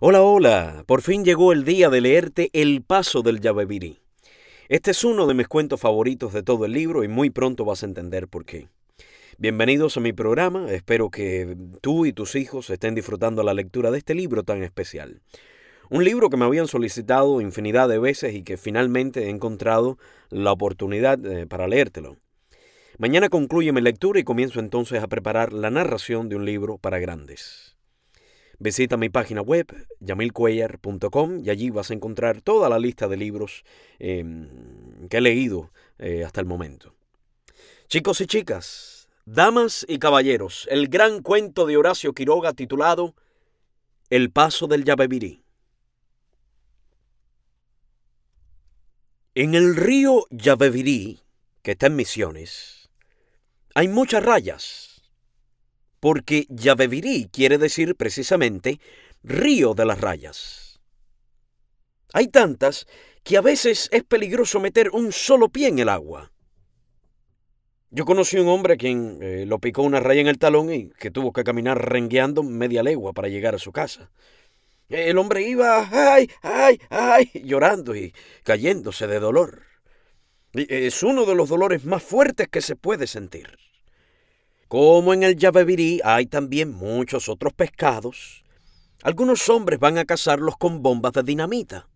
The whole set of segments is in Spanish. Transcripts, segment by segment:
Hola, hola, por fin llegó el día de leerte El Paso del Yabebirí. Este es uno de mis cuentos favoritos de todo el libro y muy pronto vas a entender por qué. Bienvenidos a mi programa, espero que tú y tus hijos estén disfrutando la lectura de este libro tan especial. Un libro que me habían solicitado infinidad de veces y que finalmente he encontrado la oportunidad eh, para leértelo. Mañana concluye mi lectura y comienzo entonces a preparar la narración de un libro para grandes. Visita mi página web, yamilcuellar.com, y allí vas a encontrar toda la lista de libros em, que he leído eh, hasta el momento. Chicos y chicas, damas y caballeros, el gran cuento de Horacio Quiroga titulado El paso del Yabebirí. En el río Yabebirí, que está en Misiones, hay muchas rayas porque Yabebirí quiere decir precisamente río de las rayas. Hay tantas que a veces es peligroso meter un solo pie en el agua. Yo conocí un hombre a quien eh, lo picó una raya en el talón y que tuvo que caminar rengueando media legua para llegar a su casa. El hombre iba, ay, ay, ay, llorando y cayéndose de dolor. Es uno de los dolores más fuertes que se puede sentir. Como en el Yabebirí hay también muchos otros pescados, algunos hombres van a cazarlos con bombas de dinamita.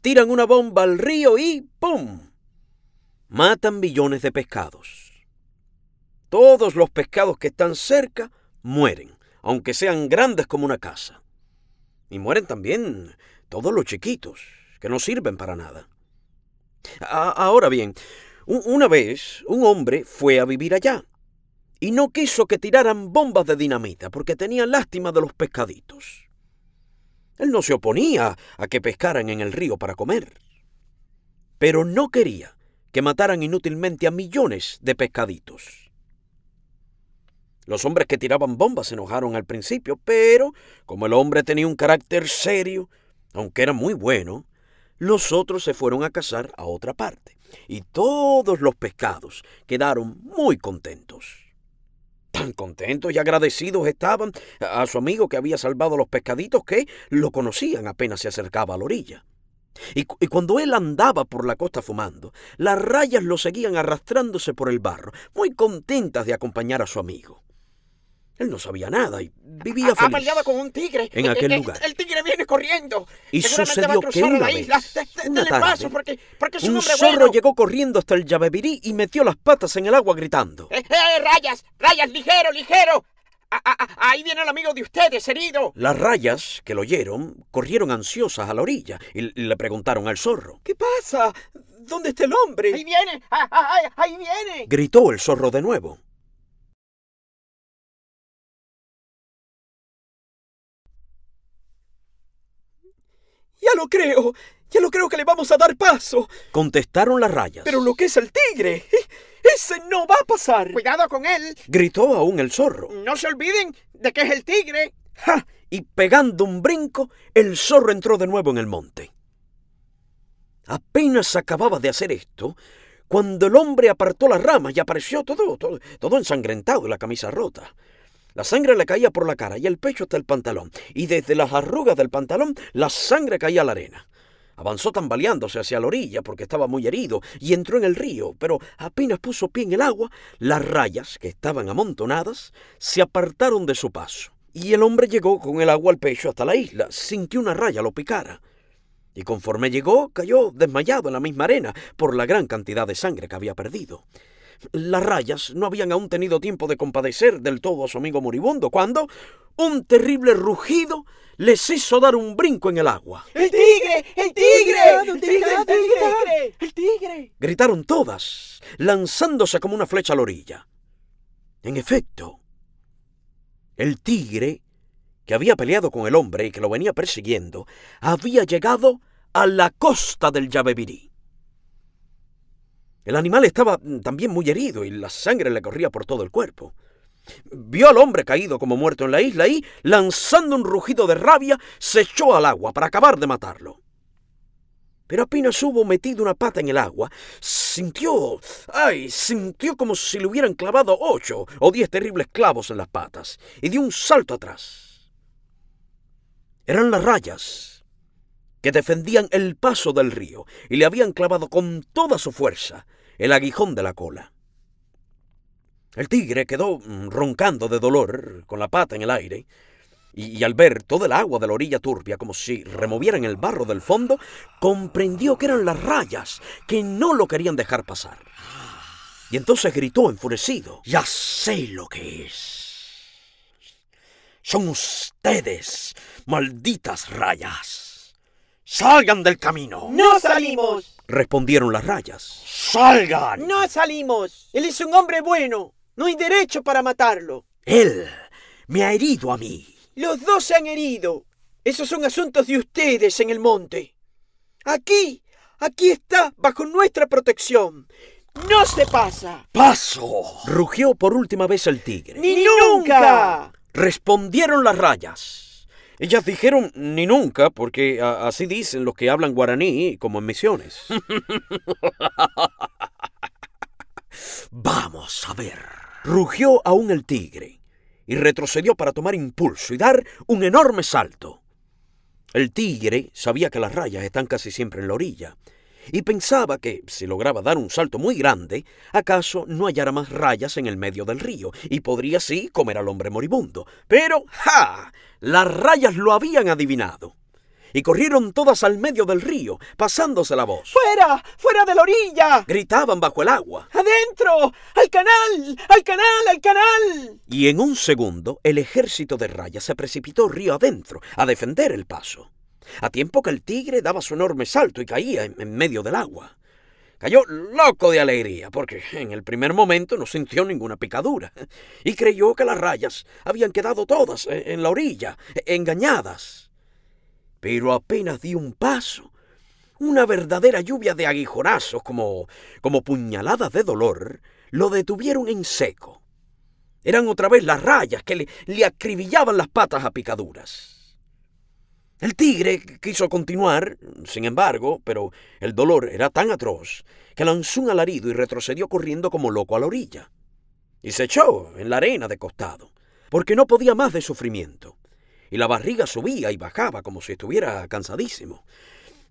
Tiran una bomba al río y ¡pum! Matan millones de pescados. Todos los pescados que están cerca mueren, aunque sean grandes como una casa. Y mueren también todos los chiquitos, que no sirven para nada. ahora bien, una vez un hombre fue a vivir allá y no quiso que tiraran bombas de dinamita porque tenía lástima de los pescaditos. Él no se oponía a que pescaran en el río para comer, pero no quería que mataran inútilmente a millones de pescaditos. Los hombres que tiraban bombas se enojaron al principio, pero como el hombre tenía un carácter serio, aunque era muy bueno, los otros se fueron a cazar a otra parte, y todos los pescados quedaron muy contentos. Tan contentos y agradecidos estaban a su amigo que había salvado los pescaditos que lo conocían apenas se acercaba a la orilla. Y, y, cuando él andaba por la costa fumando, las rayas lo seguían arrastrándose por el barro, muy contentas de acompañar a su amigo. Él no sabía nada y vivía feliz. con un tigre. En e- aquel e- lugar. El tigre viene corriendo. Y sucedió que una vez, una tarde, porque, un zorro llegó corriendo hasta el Yabebirí y metió las patas en el agua gritando. Eh, eh, ¡Rayas! ¡Rayas! ¡Ligero, ligero! ahí viene el amigo de ustedes, herido. Las rayas, que lo oyeron, corrieron ansiosas a la orilla y le preguntaron al zorro. ¿Qué pasa? ¿Dónde está el hombre? Ahí viene, ahí viene. Gritó el zorro de nuevo. Ya lo creo. Ya lo creo que le vamos a dar paso. Contestaron las rayas. Pero lo que es el tigre. Ese no va a pasar. Cuidado con él. Gritó aún el zorro. No se olviden de que es el tigre. Y pegando un brinco, el zorro entró de nuevo en el monte. Apenas acababa de hacer esto, cuando el hombre apartó las ramas y apareció todo, todo, todo ensangrentado y la camisa rota. La sangre le caía por la cara y el pecho hasta el pantalón, y desde las arrugas del pantalón la sangre caía a la arena. Avanzó tambaleándose hacia la orilla porque estaba muy herido y entró en el río, pero apenas puso pie en el agua, las rayas, que estaban amontonadas, se apartaron de su paso, y el hombre llegó con el agua al pecho hasta la isla, sin que una raya lo picara. Y conforme llegó, cayó desmayado en la misma arena por la gran cantidad de sangre que había perdido. Las rayas no habían aún tenido tiempo de compadecer del todo a su amigo moribundo, cuando un terrible rugido les hizo dar un brinco en el agua. ¡El tigre! ¡El tigre! ¡El tigre! ¡El tigre! ¡El tigre! Gritaron todas, lanzándose como una flecha a la orilla. En efecto, el tigre, que había peleado con el hombre y que lo venía persiguiendo, había llegado a la costa del Yabebirí. El animal estaba mm, también muy herido y la sangre le corría por todo el cuerpo. Vio al hombre caído como muerto en la isla y, lanzando un rugido de rabia, se echó al agua para acabar de matarlo. Pero apenas hubo metido una pata en el agua, sintió, ay, sintió como si le hubieran clavado ocho o diez terribles clavos en las patas, y dio un salto atrás. Eran las rayas que defendían el paso del río y le habían clavado con toda su fuerza el aguijón de la cola. El tigre quedó mm, roncando de dolor, con la pata en el aire, y, al ver todo el agua de la orilla turbia, como si removieran el barro del fondo, comprendió que eran las rayas, que no lo querían dejar pasar. Y entonces gritó enfurecido, Ya sé lo que es. Son ustedes, malditas rayas. Salgan del camino. No salimos respondieron las rayas. ¡Salgan! No salimos. Él es un hombre bueno. No hay derecho para matarlo. Él me ha herido a mí. Los dos se han herido. Esos son asuntos de ustedes en el monte. Aquí, aquí está, bajo nuestra protección. ¡No se pasa! ¡Paso! Rugió por última vez el tigre. ¡Ni, nunca! Respondieron las rayas. Ellas dijeron ni nunca, porque así dicen los que hablan guaraní, como en misiones. Vamos a ver. Rugió aún el tigre y retrocedió para tomar impulso y dar un enorme salto. El tigre sabía que las rayas están casi siempre en la orilla y pensaba que, si lograba dar un salto muy grande, acaso no hallara más rayas en el medio del río y podría así comer al hombre moribundo. Pero, ¡ja! Las rayas lo habían adivinado. Y corrieron todas al medio del río, pasándose la voz. ¡Fuera! ¡Fuera de la orilla! Gritaban bajo el agua. ¡Adentro! ¡Al canal! ¡Al canal! ¡Al canal! Y en un segundo el ejército de rayas se precipitó río adentro a defender el paso a tiempo que el tigre daba su enorme salto y caía en, medio del agua. Cayó loco de alegría, porque en el primer momento no sintió ninguna picadura, y creyó que las rayas habían quedado todas en la orilla, e, engañadas. Pero apenas dio un paso, una verdadera lluvia de aguijonazos como, como puñaladas de dolor, lo detuvieron en seco. Eran otra vez las rayas que le acribillaban las patas a picaduras. El tigre quiso continuar, sin embargo, pero el dolor era tan atroz que lanzó un alarido y retrocedió corriendo como loco a la orilla. Y se echó en la arena de costado, porque no podía más de sufrimiento. Y la barriga subía y bajaba como si estuviera cansadísimo.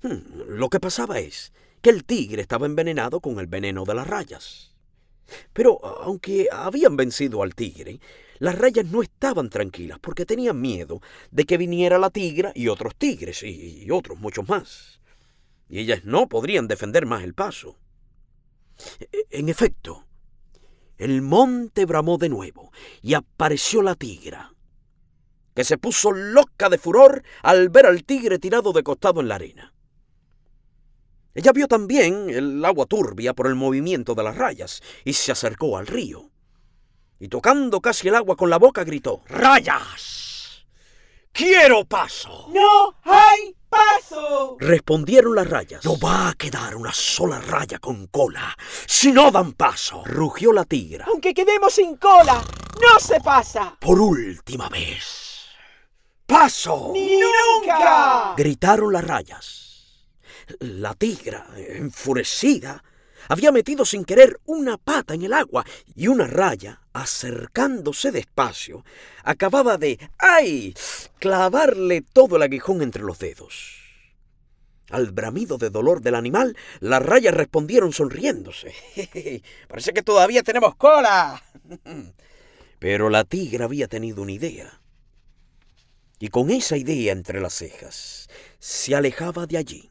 Hmm, lo que pasaba es que el tigre estaba envenenado con el veneno de las rayas. Pero aunque habían vencido al tigre, las rayas no estaban tranquilas porque tenían miedo de que viniera la tigra y otros tigres y, otros muchos más. Y ellas no podrían defender más el paso. E, en efecto, el monte bramó de nuevo y apareció la tigra, que se puso loca de furor al ver al tigre tirado de costado en la arena. Ella vio también el agua turbia por el movimiento de las rayas y se acercó al río y tocando casi el agua con la boca gritó, ¡Rayas! ¡Quiero paso! ¡No hay paso! Respondieron las rayas. No va a quedar una sola raya con cola si no dan paso, rugió la tigra. Aunque quedemos sin cola, no se pasa. Por última vez. ¡Paso! nunca! Gritaron las rayas. La tigra, enfurecida, había metido sin querer una pata en el agua y una raya, acercándose despacio, acababa de ¡ay! clavarle todo el aguijón entre los dedos. Al bramido de dolor del animal, las rayas respondieron sonriéndose. Parece que todavía tenemos cola. Pero la tigre había tenido una idea. Y con esa idea entre las cejas, se alejaba de allí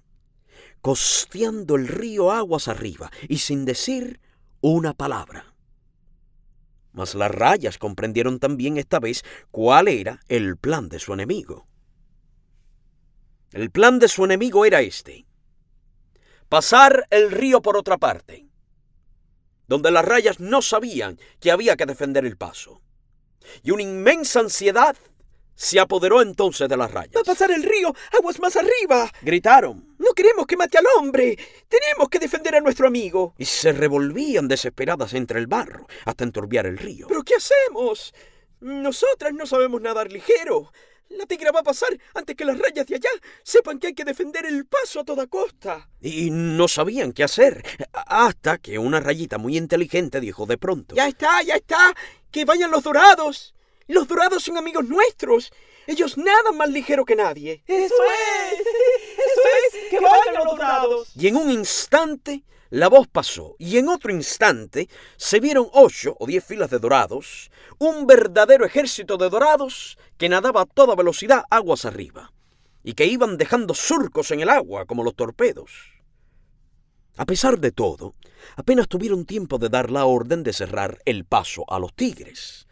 costeando el río aguas arriba y sin decir una palabra. Mas las rayas comprendieron también esta vez cuál era el plan de su enemigo. El plan de su enemigo era este. Pasar el río por otra parte, donde las rayas no sabían que había que defender el paso. Y una inmensa ansiedad se apoderó entonces de las rayas. ¡Va a pasar el río! ¡Aguas más arriba! Gritaron. ¡No queremos que mate al hombre! ¡Tenemos que defender a nuestro amigo! Y se revolvían desesperadas entre el barro hasta enturbiar el río. ¿Pero qué hacemos? Nosotras no sabemos nadar ligero. La tigra va a pasar antes que las rayas de allá sepan que hay que defender el paso a toda costa. Y no sabían qué hacer, hasta que una rayita muy inteligente dijo de pronto. Ya está, ya está, que vayan los dorados. Los dorados son amigos nuestros. Ellos nada más ligero que nadie. ¡Eso es! ¡Eso es! ¡Que vayan los dorados! Y en un instante la voz pasó, y en otro instante se vieron ocho o diez filas de dorados, un verdadero ejército de dorados que nadaba a toda velocidad aguas arriba, y que iban dejando surcos en el agua como los torpedos. A pesar de todo, apenas tuvieron tiempo de dar la orden de cerrar el paso a los tigres,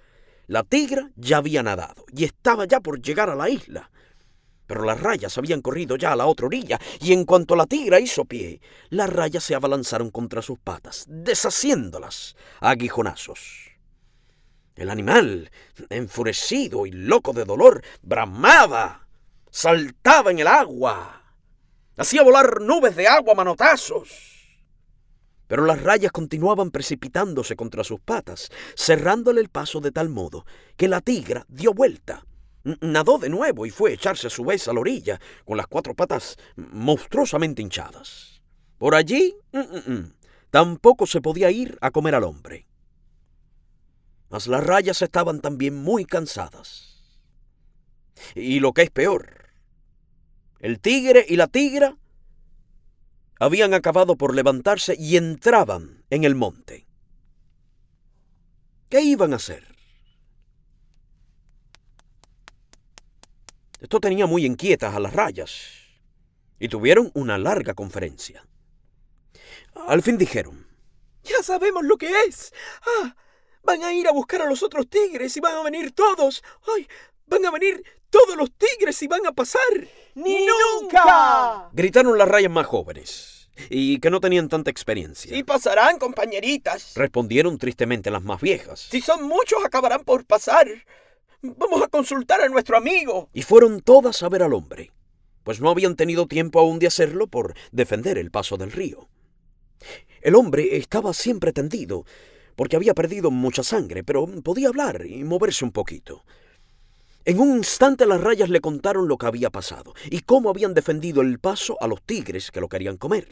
la tigra ya había nadado y estaba ya por llegar a la isla. Pero las rayas habían corrido ya a la otra orilla, y en cuanto la tigra hizo pie, las rayas se abalanzaron contra sus patas, deshaciéndolas a aguijonazos. El animal, enfurecido y loco de dolor, bramaba, saltaba en el agua, hacía volar nubes de agua manotazos pero las rayas continuaban precipitándose contra sus patas, cerrándole el paso de tal modo que la tigra dio vuelta. Nadó de nuevo y fue a echarse a su vez a la orilla, con las cuatro patas monstruosamente hinchadas. Por allí, tampoco se podía ir a comer al hombre. Mas las rayas estaban también muy cansadas. Y lo que es peor, el tigre y la tigra habían acabado por levantarse y entraban en el monte. ¿Qué iban a hacer? Esto tenía muy inquietas a las rayas y tuvieron una larga conferencia. Al fin dijeron, Ya sabemos lo que es. Ah, van a ir a buscar a los otros tigres y van a venir todos. ¡Ay! Van a venir todos los tigres y van a pasar. ¡Ni nunca! Gritaron las rayas más jóvenes y que no tenían tanta experiencia. y pasarán, compañeritas. Respondieron tristemente las más viejas. Si son muchos, acabarán por pasar. Vamos a consultar a nuestro amigo. Y fueron todas a ver al hombre, pues no habían tenido tiempo aún de hacerlo por defender el paso del río. El hombre estaba siempre tendido, porque había perdido mucha sangre, pero podía hablar y moverse un poquito. En un instante las rayas le contaron lo que había pasado y cómo habían defendido el paso a los tigres que lo querían comer.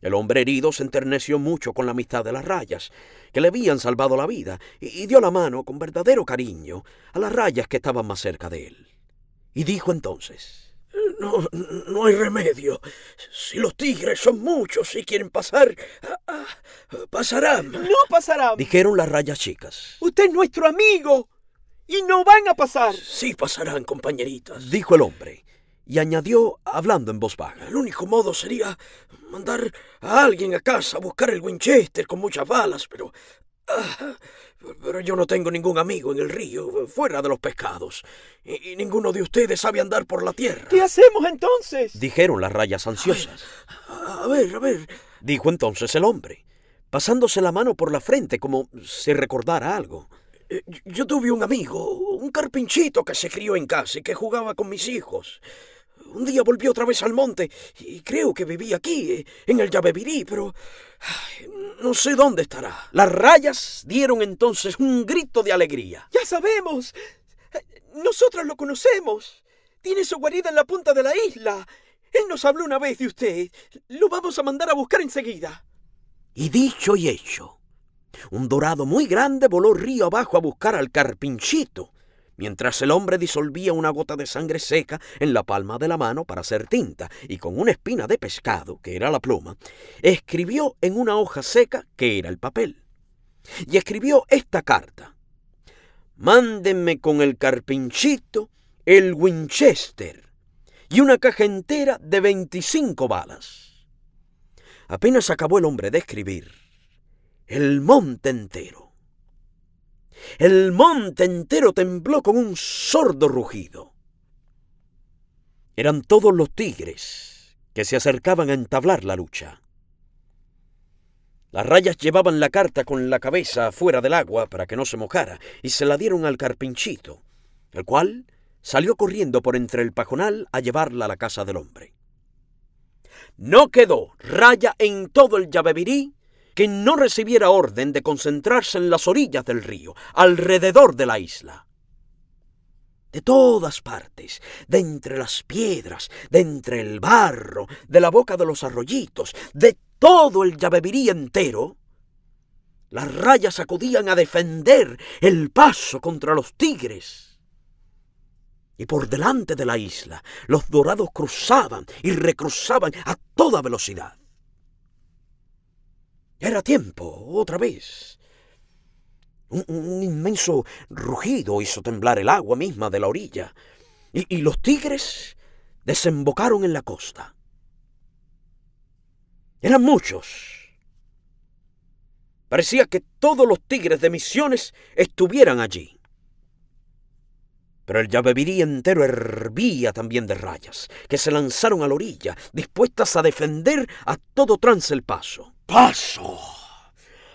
El hombre herido se enterneció mucho con la amistad de las rayas, que le habían salvado la vida, y dio la mano con verdadero cariño a las rayas que estaban más cerca de él. Y dijo entonces, no, no hay remedio. Si los tigres son muchos y quieren pasar, ah, ah, pasarán. No pasarán. Dijeron las rayas chicas. Usted es nuestro amigo y no van a pasar. Sí pasarán, compañeritas, dijo el hombre, y añadió, hablando en voz baja. El único modo sería mandar a alguien a casa a buscar el Winchester con muchas balas, pero... Ah, pero yo no tengo ningún amigo en el río, fuera de los pescados, y, ninguno de ustedes sabe andar por la tierra. ¿Qué hacemos entonces? Dijeron las rayas ansiosas. a ver. A ver. Dijo entonces el hombre, pasándose la mano por la frente como si recordara algo. Eh, yo tuve un amigo, un carpinchito que se crió en casa y que jugaba con mis hijos. Un día volvió otra vez al monte y creo que vivía aquí, eh, en el Yabebirí, pero no sé dónde estará. Las rayas dieron entonces un grito de alegría. Ya sabemos. Nosotros lo conocemos. Tiene su guarida en la punta de la isla. Él nos habló una vez de usted. Lo vamos a mandar a buscar enseguida. Y dicho y hecho, un dorado muy grande voló río abajo a buscar al carpinchito, mientras el hombre disolvía una gota de sangre seca en la palma de la mano para hacer tinta, y con una espina de pescado, que era la pluma, escribió en una hoja seca, que era el papel. Y escribió esta carta. Mándenme con el carpinchito el Winchester y una caja entera de 25 balas. Apenas acabó el hombre de escribir el monte entero. El monte entero tembló con un sordo rugido. Eran todos los tigres que se acercaban a entablar la lucha. Las rayas llevaban la carta con la cabeza fuera del agua para que no se mojara y se la dieron al carpinchito, el cual salió corriendo por entre el pajonal a llevarla a la casa del hombre. No quedó raya en todo el Yabebirí que no recibiera orden de concentrarse en las orillas del río, alrededor de la isla. De todas partes, de entre las piedras, de entre el barro, de la boca de los arroyitos, de todo el yabebirí entero, las rayas acudían a defender el paso contra los tigres. Y por delante de la isla, los dorados cruzaban y recruzaban a toda velocidad. Era tiempo, otra vez. Un, inmenso rugido hizo temblar el agua misma de la orilla, y, y los tigres desembocaron en la costa. Eran muchos. Parecía que todos los tigres de misiones estuvieran allí. Pero el yabebirí entero hervía también de rayas, que se lanzaron a la orilla, dispuestas a defender a todo trance el paso paso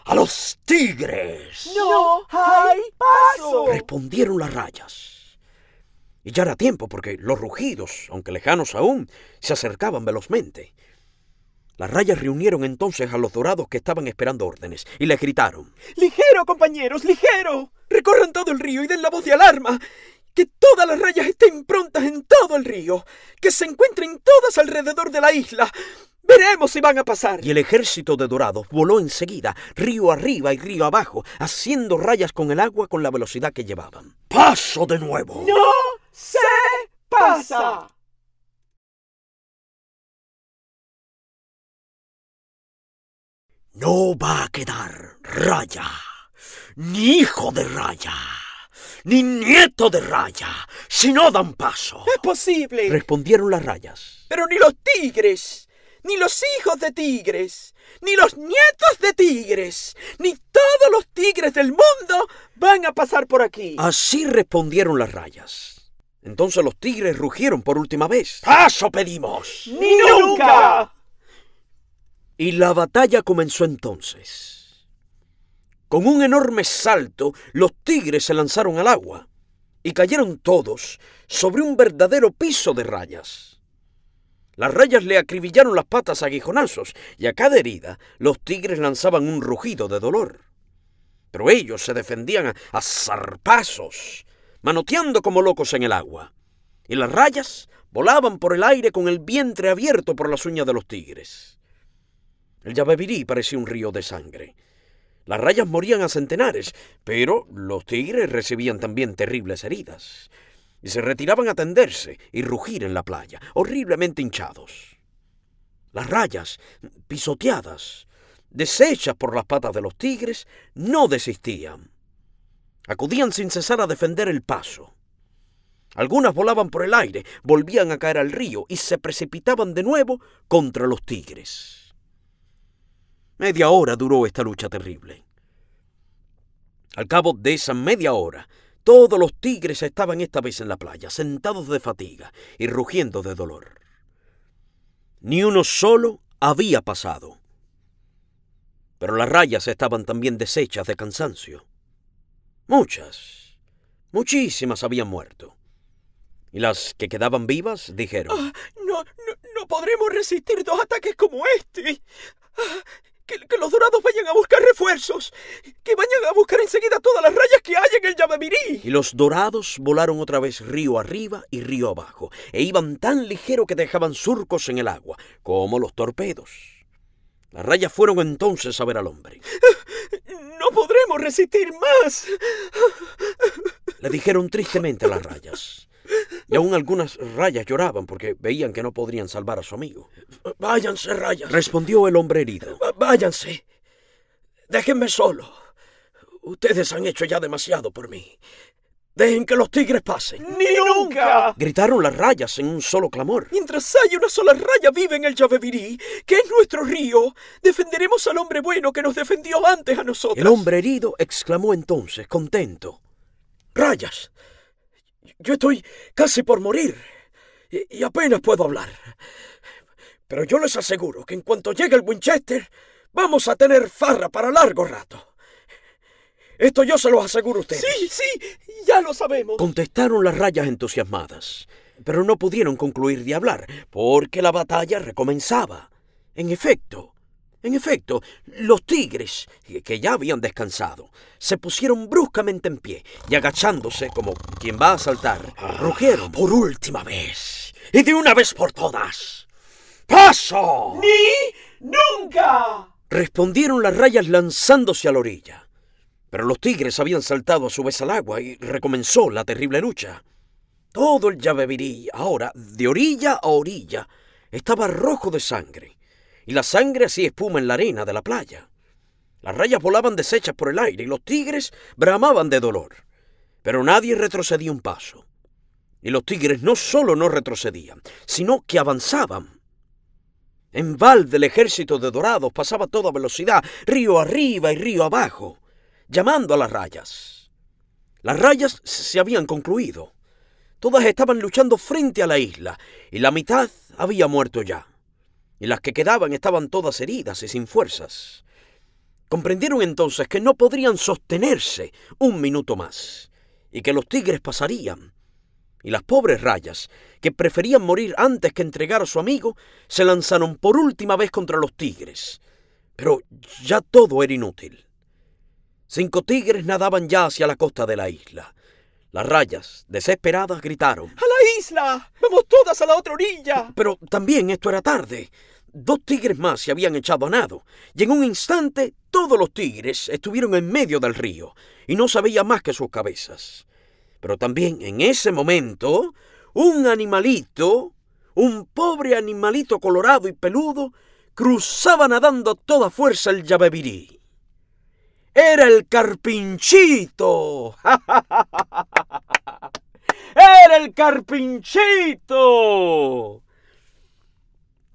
a los tigres. No hay paso. Respondieron las rayas. Y ya era tiempo porque los rugidos, aunque lejanos aún, se acercaban velozmente. Las rayas reunieron entonces a los dorados que estaban esperando órdenes y les gritaron. ¡Ligero, compañeros, ligero! Recorran todo el río y den la voz de alarma. Que todas las rayas estén prontas en todo el río. Que se encuentren todas alrededor de la isla. Veremos si van a pasar. Y el ejército de dorados voló enseguida, río arriba y río abajo, haciendo rayas con el agua con la velocidad que llevaban. ¡Paso de nuevo! ¡No se pasa! No va a quedar raya, ni hijo de raya, ni nieto de raya, si no dan paso. ¡Es posible! Respondieron las rayas. Pero ni los tigres, ni los hijos de tigres, ni los nietos de tigres, ni todos los tigres del mundo van a pasar por aquí. Así respondieron las rayas. Entonces los tigres rugieron por última vez. ¡Paso pedimos! ¡Ni nunca! Y la batalla comenzó entonces. Con un enorme salto, los tigres se lanzaron al agua y cayeron todos sobre un verdadero piso de rayas. Las rayas le acribillaron las patas a aguijonazos y a cada herida los tigres lanzaban un rugido de dolor. Pero ellos se defendían a, zarpazos, manoteando como locos en el agua. Y las rayas volaban por el aire con el vientre abierto por las uñas de los tigres. El Yabebirí parecía un río de sangre. Las rayas morían a centenares, pero los tigres recibían también terribles heridas y se retiraban a tenderse y rugir en la playa, horriblemente hinchados. Las rayas, pisoteadas, deshechas por las patas de los tigres, no desistían. Acudían sin cesar a defender el paso. Algunas volaban por el aire, volvían a caer al río y se precipitaban de nuevo contra los tigres. Media hora duró esta lucha terrible. Al cabo de esa media hora, todos los tigres estaban esta vez en la playa, sentados de fatiga y rugiendo de dolor. Ni uno solo había pasado. Pero las rayas estaban también deshechas de cansancio. Muchas, muchísimas habían muerto. Y las que quedaban vivas dijeron... Ah, no, no, podremos resistir dos ataques como este. Ah, que, los dorados vayan a buscar refuerzos. Que vayan a buscar enseguida todas las rayas que hay en el Yamamirí. Y los dorados volaron otra vez río arriba y río abajo, e iban tan ligero que dejaban surcos en el agua, como los torpedos. Las rayas fueron entonces a ver al hombre. ¡No podremos resistir más! Le dijeron tristemente a las rayas y aún algunas rayas lloraban porque veían que no podrían salvar a su amigo. Váyanse, rayas. Respondió el hombre herido. Váyanse. Déjenme solo. Ustedes han hecho ya demasiado por mí. Dejen que los tigres pasen. ¡Ni nunca! Gritaron las rayas en un solo clamor. Mientras haya una sola raya viva en el Yabebirí, que es nuestro río, defenderemos al hombre bueno que nos defendió antes a nosotros. El hombre herido exclamó entonces, contento. Rayas, yo estoy casi por morir y, apenas puedo hablar. Pero yo les aseguro que en cuanto llegue el Winchester, vamos a tener farra para largo rato. Esto yo se lo aseguro a ustedes. Sí, sí, ya lo sabemos. Contestaron las rayas entusiasmadas, pero no pudieron concluir de hablar, porque la batalla recomenzaba. En efecto, en efecto, los tigres, que ya habían descansado, se pusieron bruscamente en pie y agachándose como quien va a saltar, ah. rugieron por última vez y de una vez por todas. ¡Paso! ¡Ni nunca! Respondieron las rayas lanzándose a la orilla. Pero los tigres habían saltado a su vez al agua y recomenzó la terrible lucha. Todo el Yabebirí, ahora de orilla a orilla, estaba rojo de sangre y la sangre hacía espuma en la arena de la playa. Las rayas volaban deshechas por el aire y los tigres bramaban de dolor. Pero nadie retrocedía un paso. Y los tigres no solo no retrocedían, sino que avanzaban. En balde el ejército de dorados pasaba a toda velocidad, río arriba y río abajo, llamando a las rayas. Las rayas se habían concluido. Todas estaban luchando frente a la isla y la mitad había muerto ya y las que quedaban estaban todas heridas y sin fuerzas. Comprendieron entonces que no podrían sostenerse un minuto más, y que los tigres pasarían, y las pobres rayas, que preferían morir antes que entregar a su amigo, se lanzaron por última vez contra los tigres. Pero ya todo era inútil. Cinco tigres nadaban ya hacia la costa de la isla. Las rayas, desesperadas, gritaron isla! ¡Vamos todas a la otra orilla! Pero también esto era tarde. Dos tigres más se habían echado a nado, y en un instante todos los tigres estuvieron en medio del río, y no sabía más que sus cabezas. Pero también en ese momento, un animalito, un pobre animalito colorado y peludo, cruzaba nadando a toda fuerza el Yabebirí. ¡Era el carpinchito! era el carpinchito,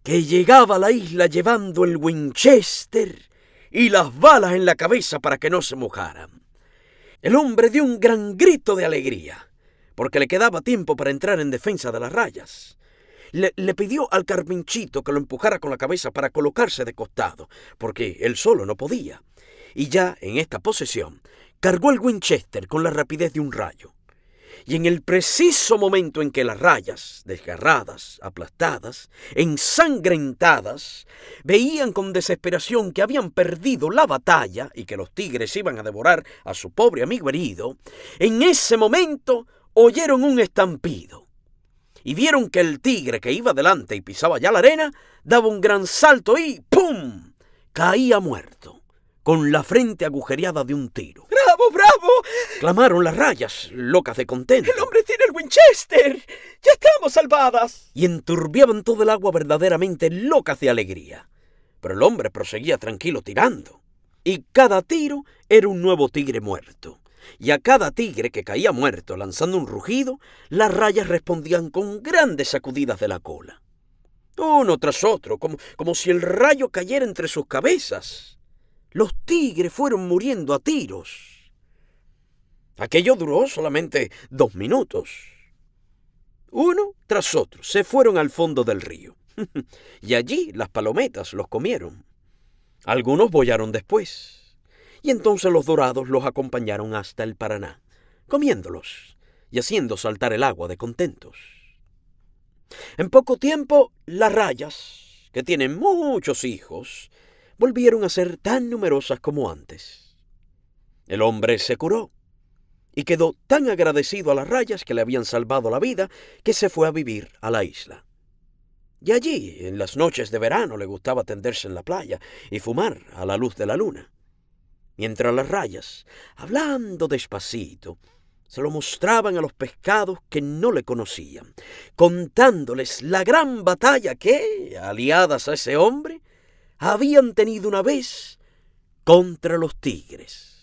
que llegaba a la isla llevando el Winchester y las balas en la cabeza para que no se mojaran. El hombre dio un gran grito de alegría, porque le quedaba tiempo para entrar en defensa de las rayas. Le, pidió al carpinchito que lo empujara con la cabeza para colocarse de costado, porque él solo no podía. Y ya en esta posesión, cargó el Winchester con la rapidez de un rayo. Y en el preciso momento en que las rayas, desgarradas, aplastadas, ensangrentadas, veían con desesperación que habían perdido la batalla y que los tigres iban a devorar a su pobre amigo herido, en ese momento oyeron un estampido y vieron que el tigre que iba delante y pisaba ya la arena daba un gran salto y ¡pum! caía muerto, con la frente agujereada de un tiro. ¡Bravo, bravo! Clamaron las rayas, locas de contento. ¡El hombre tiene el Winchester! ¡Ya estamos salvadas! Y enturbiaban todo el agua verdaderamente locas de alegría. Pero el hombre proseguía tranquilo tirando. Y cada tiro era un nuevo tigre muerto. Y a cada tigre que caía muerto lanzando un rugido, las rayas respondían con grandes sacudidas de la cola. Uno tras otro, como, como si el rayo cayera entre sus cabezas. Los tigres fueron muriendo a tiros. Aquello duró solamente dos minutos. Uno tras otro se fueron al fondo del río. y allí las palometas los comieron. Algunos bollaron después. Y entonces los dorados los acompañaron hasta el Paraná, comiéndolos y haciendo saltar el agua de contentos. En poco tiempo, las rayas, que tienen muchos hijos, volvieron a ser tan numerosas como antes. El hombre se curó y quedó tan agradecido a las rayas que le habían salvado la vida que se fue a vivir a la isla. Y allí, en las noches de verano, le gustaba tenderse en la playa y fumar a la luz de la luna. Mientras las rayas, hablando despacito, se lo mostraban a los pescados que no le conocían, contándoles la gran batalla que, aliadas a ese hombre, habían tenido una vez contra los tigres.